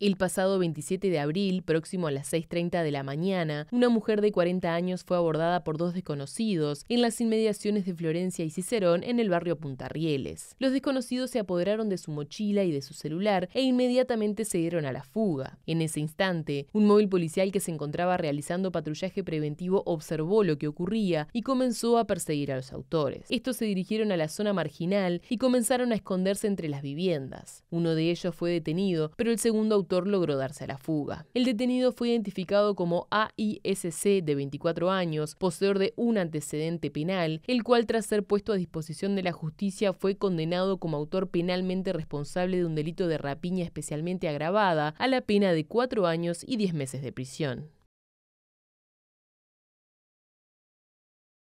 El pasado 27 de abril, próximo a las 6.30 de la mañana, una mujer de 40 años fue abordada por dos desconocidos en las inmediaciones de Florencia y Cicerón en el barrio Puntarrieles. Los desconocidos se apoderaron de su mochila y de su celular e inmediatamente se dieron a la fuga. En ese instante, un móvil policial que se encontraba realizando patrullaje preventivo observó lo que ocurría y comenzó a perseguir a los autores. Estos se dirigieron a la zona marginal y comenzaron a esconderse entre las viviendas. Uno de ellos fue detenido, pero el segundo logró darse a la fuga. El detenido fue identificado como AISC de 24 años, poseedor de un antecedente penal, el cual tras ser puesto a disposición de la justicia fue condenado como autor penalmente responsable de un delito de rapiña especialmente agravada a la pena de 4 años y 10 meses de prisión.